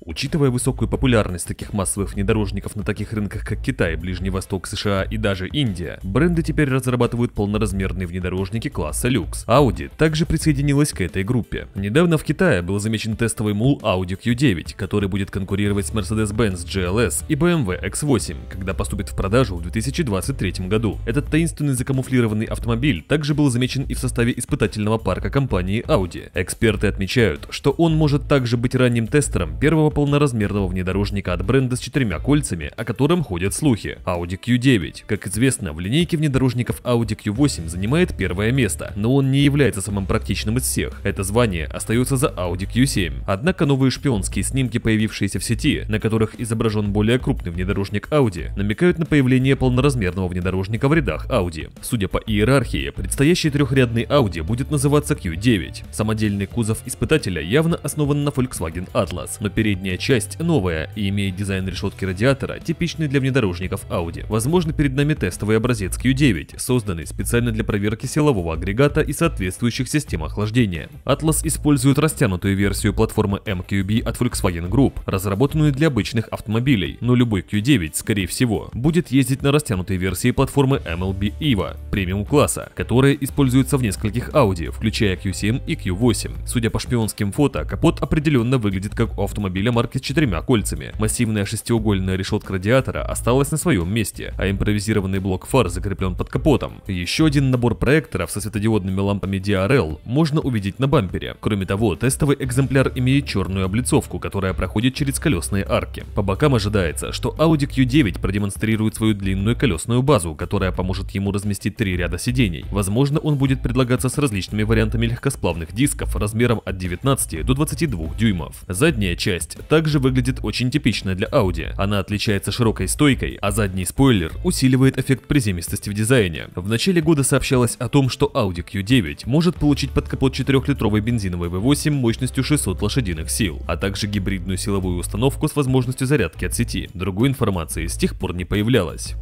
Учитывая высокую популярность таких массовых внедорожников на таких рынках, как Китай, Ближний Восток, США и даже Индия, бренды теперь разрабатывают полноразмерные внедорожники класса люкс. Audi также присоединилась к этой группе. Недавно в Китае был замечен тестовый мул Audi Q9, который будет конкурировать с Mercedes-Benz GLS и BMW X8, когда поступит в продажу в 2023 году. Этот таинственный закамуфлированный автомобиль также был замечен и в составе испытательного парка компании Audi. Эксперты отмечают, что он может также быть ранним тестером первого самого полноразмерного внедорожника от бренда с четырьмя кольцами, о котором ходят слухи – Audi Q9. Как известно, в линейке внедорожников Audi Q8 занимает первое место, но он не является самым практичным из всех. Это звание остается за Audi Q7. Однако новые шпионские снимки, появившиеся в сети, на которых изображен более крупный внедорожник Audi, намекают на появление полноразмерного внедорожника в рядах Audi. Судя по иерархии, предстоящий трехрядный Audi будет называться Q9. Самодельный кузов испытателя явно основан на Volkswagen Atlas, но перед Передняя часть новая и имеет дизайн решетки радиатора, типичный для внедорожников Audi. Возможно, перед нами тестовый образец Q9, созданный специально для проверки силового агрегата и соответствующих систем охлаждения. Atlas использует растянутую версию платформы MQB от Volkswagen Group, разработанную для обычных автомобилей, но любой Q9, скорее всего, будет ездить на растянутой версии платформы MLB EVO премиум-класса, которая используется в нескольких Audi, включая Q7 и Q8. Судя по шпионским фото, капот определенно выглядит как автомобиль автомобиля марки с четырьмя кольцами. Массивная шестиугольная решетка радиатора осталась на своем месте, а импровизированный блок фар закреплен под капотом. Еще один набор проекторов со светодиодными лампами DRL можно увидеть на бампере. Кроме того, тестовый экземпляр имеет черную облицовку, которая проходит через колесные арки. По бокам ожидается, что Audi Q9 продемонстрирует свою длинную колесную базу, которая поможет ему разместить три ряда сидений. Возможно, он будет предлагаться с различными вариантами легкосплавных дисков размером от 19 до 22 дюймов. Задняя часть также выглядит очень типично для Audi. Она отличается широкой стойкой, а задний спойлер усиливает эффект приземистости в дизайне. В начале года сообщалось о том, что Audi Q9 может получить под капот 4-литровый бензиновый V8 мощностью 600 лошадиных сил, а также гибридную силовую установку с возможностью зарядки от сети. Другой информации с тех пор не появлялось.